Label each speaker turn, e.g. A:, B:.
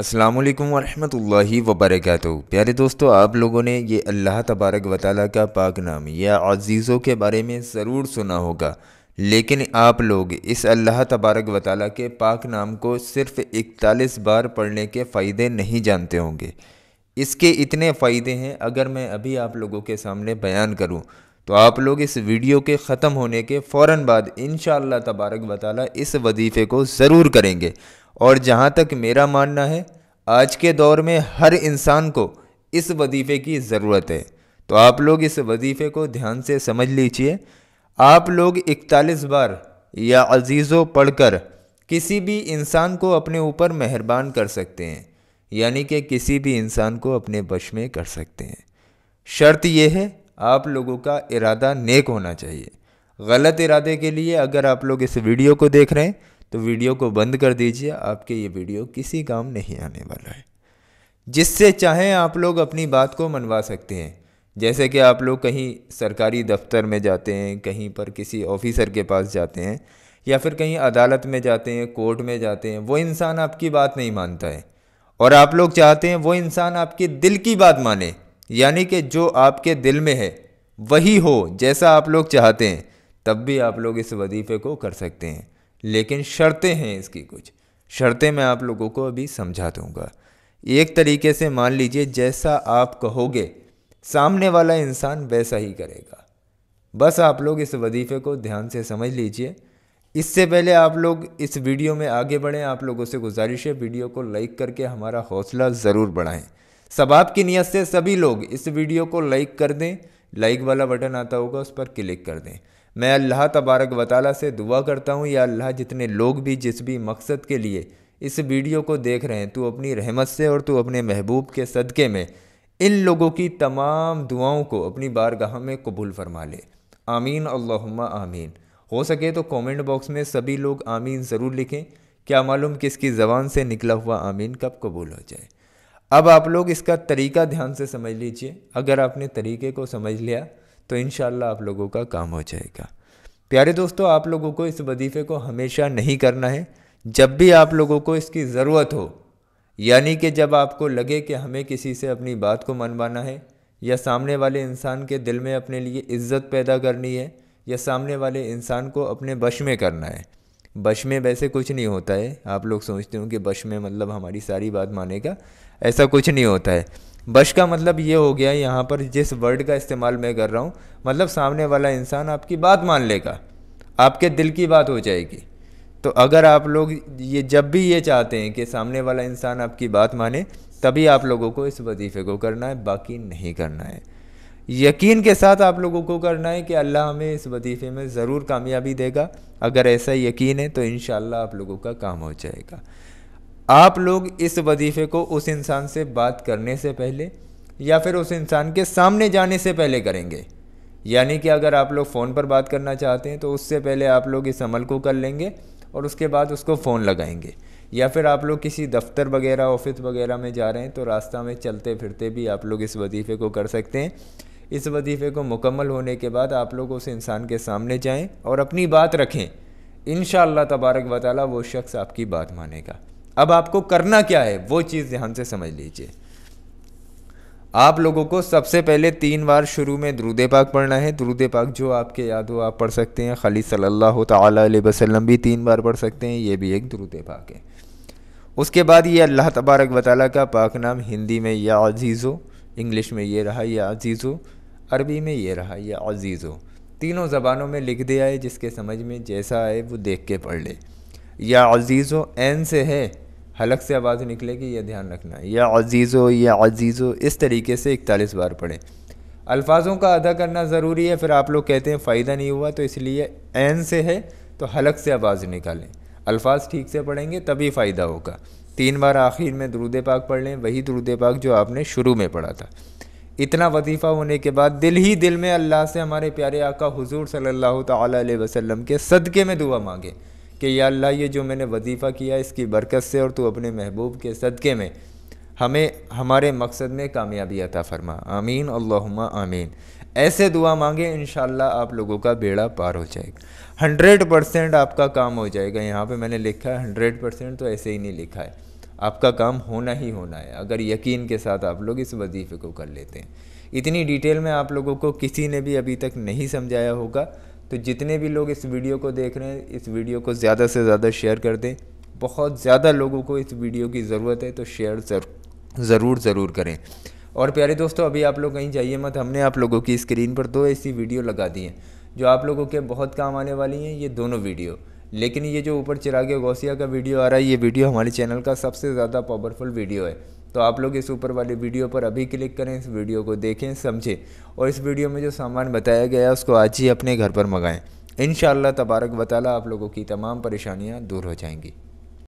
A: अस्सलाम वालेकुम वबरक प्यारे दोस्तों आप लोगों ने ये अल्लाह तबारक व का पाक नाम या अजीज़ों के बारे में ज़रूर सुना होगा लेकिन आप लोग इस अल्लाह तबारक व के पाक नाम को सिर्फ़ इकतालीस बार पढ़ने के फ़ायदे नहीं जानते होंगे इसके इतने फ़ायदे हैं अगर मैं अभी आप लोगों के सामने बयान करूँ तो आप लोग इस वीडियो के ख़त्म होने के फ़ौर बाद इन तबारक व इस वजीफ़े को ज़रूर करेंगे और जहाँ तक मेरा मानना है आज के दौर में हर इंसान को इस वजीफ़े की ज़रूरत है तो आप लोग इस वजीफ़े को ध्यान से समझ लीजिए आप लोग इकतालीस बार या अजीज़ों पढ़कर किसी भी इंसान को अपने ऊपर मेहरबान कर सकते हैं यानी कि किसी भी इंसान को अपने बश में कर सकते हैं शर्त यह है आप लोगों का इरादा नेक होना चाहिए गलत इरादे के लिए अगर आप लोग इस वीडियो को देख रहे हैं तो वीडियो को बंद कर दीजिए आपके ये वीडियो किसी काम नहीं आने वाला है जिससे चाहें आप लोग अपनी बात को मनवा सकते हैं जैसे कि आप लोग कहीं सरकारी दफ्तर में जाते हैं कहीं पर किसी ऑफिसर के पास जाते हैं या फिर कहीं अदालत में जाते हैं कोर्ट में जाते हैं वो इंसान आपकी बात नहीं मानता है और आप लोग चाहते हैं वो इंसान आपके दिल की बात माने यानी कि जो आपके दिल में है वही हो जैसा आप लोग चाहते हैं तब भी आप लोग इस वजीफ़े को कर सकते हैं लेकिन शर्तें हैं इसकी कुछ शर्तें मैं आप लोगों को अभी समझा दूंगा एक तरीके से मान लीजिए जैसा आप कहोगे सामने वाला इंसान वैसा ही करेगा बस आप लोग इस वजीफ़े को ध्यान से समझ लीजिए इससे पहले आप लोग इस वीडियो में आगे बढ़ें आप लोगों से गुजारिश है वीडियो को लाइक करके हमारा हौसला ज़रूर बढ़ाएं सबाब की नीयत से सभी लोग इस वीडियो को लाइक कर दें लाइक वाला बटन आता होगा उस पर क्लिक कर दें मैं अल्लाह तबारक वाली से दुआ करता हूँ या अल्लाह जितने लोग भी जिस भी मकसद के लिए इस वीडियो को देख रहे हैं तो अपनी रहमत से और तो अपने महबूब के सदक़े में इन लोगों की तमाम दुआओं को अपनी बारगाह में कबूल फरमा ले आमीन अल्लाहुम्मा आमीन हो सके तो कमेंट बॉक्स में सभी लोग आमीन ज़रूर लिखें क्या मालूम किसकी ज़बान से निकला हुआ आमीन कब कबूल हो जाए अब आप लोग इसका तरीका ध्यान से समझ लीजिए अगर आपने तरीके को समझ लिया तो इन आप लोगों का काम हो जाएगा प्यारे दोस्तों आप लोगों को इस वजीफ़े को हमेशा नहीं करना है जब भी आप लोगों को इसकी ज़रूरत हो यानी कि जब आपको लगे कि हमें किसी से अपनी बात को मनवाना है या सामने वाले इंसान के दिल में अपने लिए इज्जत पैदा करनी है या सामने वाले इंसान को अपने बश में करना है बश में वैसे कुछ नहीं होता है आप लोग सोचते हो कि बश में मतलब हमारी सारी बात मानेगा ऐसा कुछ नहीं होता है बश का मतलब ये हो गया यहाँ पर जिस वर्ड का इस्तेमाल मैं कर रहा हूँ मतलब सामने वाला इंसान आपकी बात मान लेगा आपके दिल की बात हो जाएगी तो अगर आप लोग ये जब भी ये चाहते हैं कि सामने वाला इंसान आपकी बात माने तभी आप लोगों को इस वजीफ़े को करना है बाकी नहीं करना है यकीन के साथ आप लोगों को करना है कि अल्लाह हमें इस वजीफ़े में ज़रूर कामयाबी देगा अगर ऐसा यकीन है तो इन आप लोगों का काम हो जाएगा आप लोग इस वजीफ़े को उस इंसान से बात करने से पहले या फिर उस इंसान के सामने जाने से पहले करेंगे यानी कि अगर आप लोग फ़ोन पर बात करना चाहते हैं तो उससे पहले आप लोग इस अमल को कर लेंगे और उसके बाद उसको फ़ोन लगाएंगे या फिर आप लोग किसी दफ्तर वगैरह ऑफिस वगैरह में जा रहे हैं तो रास्ता में चलते फिरते भी आप लोग इस वजीफ़े को कर सकते हैं इस वजीफ़े को मुकम्मल होने के बाद आप लोग उस इंसान के सामने जाएं और अपनी बात रखें इन तबारक वाली वो शख्स आपकी बात मानेगा अब आपको करना क्या है वो चीज़ ध्यान से समझ लीजिए आप लोगों को सबसे पहले तीन बार शुरू में द्रूद पाक पढ़ना है द्रुद पाक जो आपके याद हो आप पढ़ सकते हैं खली सल्लल्लाहु अलैहि वसल्लम भी तीन बार पढ़ सकते हैं ये भी एक दरूद पाक है उसके बाद ये अल्लाह तबारक वाली का पाक नाम हिंदी में या अजीज़ो इंग्लिश में ये रहा या अजीज़ो अरबी में ये रहा यह अज़ीज़ हो तीनों ज़बानों में लिख दिया है जिसके समझ में जैसा आए वो देख के पढ़ ले या अजीज़ो एन से है हलक से आवाज़ निकलेगी यह ध्यान रखना या अजीज़ो या अजीज़ो इस तरीके से इकतालीस बार पढ़ें अल्फाजों का अदा करना ज़रूरी है फिर आप लोग कहते हैं फ़ायदा नहीं हुआ तो इसलिए एन से है तो हलक से आवाज़ निकालें अल्फाज ठीक से पढ़ेंगे तभी फ़ायदा होगा तीन बार आखिर में दरूद पाक पढ़ लें वही दरूद पाक जो आपने शुरू में पढ़ा था इतना वजीफ़ा होने के बाद दिल ही दिल में अल्लाह से हमारे प्यारे आका हुजूर सल्लल्लाहु अलैहि वसल्लम के सदक़े में दुआ मांगे कि या अल्लाह ये जो मैंने वजीफ़ा किया इसकी बरकत से और तू अपने महबूब के सदक़े में हमें हमारे मकसद में कामयाबी अता फरमा आमीन अल्लाहुम्मा आमीन ऐसे दुआ मांगे इन आप लोगों का बेड़ा पार हो जाएगा हंड्रेड परसेंट आपका काम हो जाएगा यहाँ पर मैंने लिखा है हंड्रेड परसेंट तो ऐसे ही नहीं लिखा है आपका काम होना ही होना है अगर यकीन के साथ आप लोग इस वजीफ़े को कर लेते हैं इतनी डिटेल में आप लोगों को किसी ने भी अभी तक नहीं समझाया होगा तो जितने भी लोग इस वीडियो को देख रहे हैं इस वीडियो को ज़्यादा से ज़्यादा शेयर कर दें बहुत ज़्यादा लोगों को इस वीडियो की ज़रूरत है तो शेयर ज़रूर ज़रूर करें और प्यारे दोस्तों अभी आप लोग कहीं जाइए मत हमने आप लोगों की स्क्रीन पर दो ऐसी वीडियो लगा दी हैं जो आप लोगों के बहुत काम आने वाली हैं ये दोनों वीडियो लेकिन ये जो ऊपर चिरागे गौसिया का वीडियो आ रहा है ये वीडियो हमारे चैनल का सबसे ज़्यादा पावरफुल वीडियो है तो आप लोग इस ऊपर वाले वीडियो पर अभी क्लिक करें इस वीडियो को देखें समझें और इस वीडियो में जो सामान बताया गया है उसको आज ही अपने घर पर मंगाएं इन तबारक वाली आप लोगों की तमाम परेशानियाँ दूर हो जाएंगी